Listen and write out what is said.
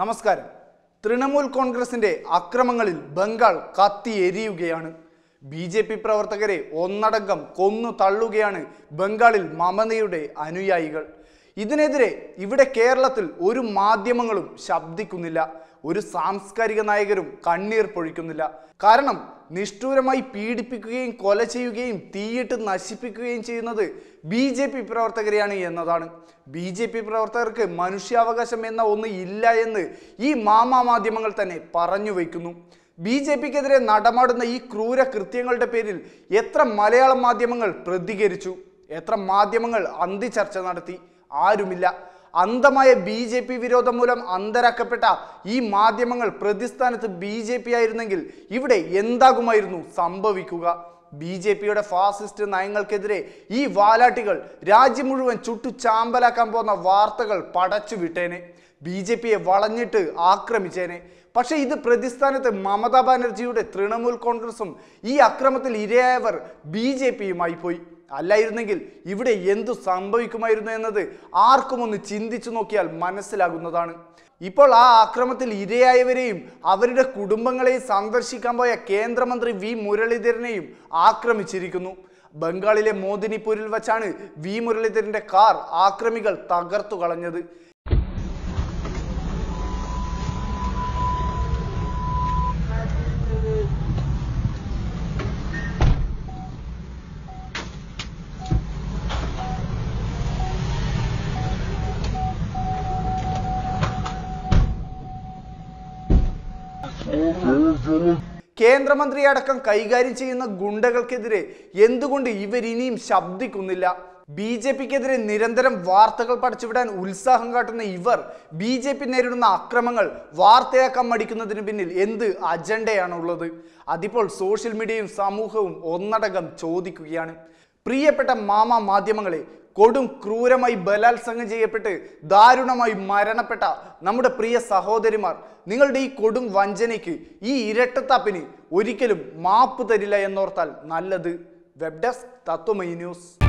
നമസ്കാരം തൃണമൂൽ കോൺഗ്രസിന്റെ അക്രമങ്ങളിൽ ബംഗാൾ കത്തി എരിയുകയാണ് ബി ജെ പി പ്രവർത്തകരെ ഒന്നടങ്കം കൊന്നു തള്ളുകയാണ് ബംഗാളിൽ മമതയുടെ അനുയായികൾ ഇതിനെതിരെ ഇവിടെ കേരളത്തിൽ ഒരു മാധ്യമങ്ങളും ശബ്ദിക്കുന്നില്ല ഒരു സാംസ്കാരിക നായകരും കണ്ണീർ പൊഴിക്കുന്നില്ല കാരണം നിഷ്ഠൂരമായി പീഡിപ്പിക്കുകയും കൊല ചെയ്യുകയും തീയിട്ട് നശിപ്പിക്കുകയും ചെയ്യുന്നത് ബി ജെ പി പ്രവർത്തകരെയാണ് എന്നതാണ് ബി ജെ പി പ്രവർത്തകർക്ക് മനുഷ്യാവകാശം എന്ന ഒന്ന് ഇല്ല എന്ന് ഈ മാമാ മാധ്യമങ്ങൾ തന്നെ പറഞ്ഞു വയ്ക്കുന്നു ബി ജെ പിക്കെതിരെ നടമാടുന്ന ഈ ക്രൂര കൃത്യങ്ങളുടെ പേരിൽ എത്ര മലയാള മാധ്യമങ്ങൾ പ്രതികരിച്ചു എത്ര മാധ്യമങ്ങൾ അന്തിചർച്ച നടത്തി ആരുമില്ല അന്ധമായ ബി ജെ പി വിരോധം മൂലം അന്തരാക്കപ്പെട്ട ഈ മാധ്യമങ്ങൾ പ്രതിസ്ഥാനത്ത് ബി ജെ പി ആയിരുന്നെങ്കിൽ ഇവിടെ എന്താകുമായിരുന്നു സംഭവിക്കുക ബി ജെ പിയുടെ ഫാസിസ്റ്റ് നയങ്ങൾക്കെതിരെ ഈ വാലാട്ടികൾ രാജ്യം മുഴുവൻ ചുട്ടു ചാമ്പലാക്കാൻ പോകുന്ന വാർത്തകൾ പടച്ചു വിട്ടേനെ ബി ജെ പിയെ വളഞ്ഞിട്ട് ആക്രമിച്ചേനെ പക്ഷെ ഇത് പ്രതിസ്ഥാനത്ത് മമതാ ബാനർജിയുടെ തൃണമൂൽ കോൺഗ്രസും ഈ അക്രമത്തിൽ ഇരയായവർ ബി ജെ പിയുമായി പോയി അല്ലായിരുന്നെങ്കിൽ ഇവിടെ എന്തു സംഭവിക്കുമായിരുന്നു എന്നത് ആർക്കും ഒന്ന് ചിന്തിച്ചു നോക്കിയാൽ മനസ്സിലാകുന്നതാണ് ഇപ്പോൾ ആ ആക്രമത്തിൽ ഇരയായവരെയും അവരുടെ കുടുംബങ്ങളെയും സന്ദർശിക്കാൻ പോയ കേന്ദ്രമന്ത്രി വി മുരളീധരനെയും ആക്രമിച്ചിരിക്കുന്നു ബംഗാളിലെ മോദിനിപ്പൂരിൽ വച്ചാണ് വി മുരളീധരൻ്റെ കാർ ആക്രമികൾ തകർത്തു കളഞ്ഞത് കേന്ദ്രമന്ത്രി അടക്കം കൈകാര്യം ചെയ്യുന്ന ഗുണ്ടകൾക്കെതിരെ എന്തുകൊണ്ട് ഇവരിനിയും ശബ്ദിക്കുന്നില്ല ബി ജെ പിക്കെതിരെ നിരന്തരം വാർത്തകൾ പടച്ചുവിടാൻ ഉത്സാഹം കാട്ടുന്ന ഇവർ ബി ജെ പി നേരിടുന്ന അക്രമങ്ങൾ വാർത്തയാക്കാൻ മടിക്കുന്നതിന് പിന്നിൽ എന്ത് അജണ്ടയാണുള്ളത് അതിപ്പോൾ സോഷ്യൽ മീഡിയയും സമൂഹവും ഒന്നടങ്കം ചോദിക്കുകയാണ് പ്രിയപ്പെട്ട മാമ മാധ്യമങ്ങളെ കൊടും ക്രൂരമായി ബലാത്സംഗം ചെയ്യപ്പെട്ട് ദാരുണമായി മരണപ്പെട്ട നമ്മുടെ പ്രിയ സഹോദരിമാർ നിങ്ങളുടെ ഈ കൊടും വഞ്ചനയ്ക്ക് ഈ ഇരട്ടത്താപ്പിന് ഒരിക്കലും മാപ്പ് തരില്ല എന്നോർത്താൽ നല്ലത് വെബ് ഡെസ്ക് തത്വമൈ ന്യൂസ്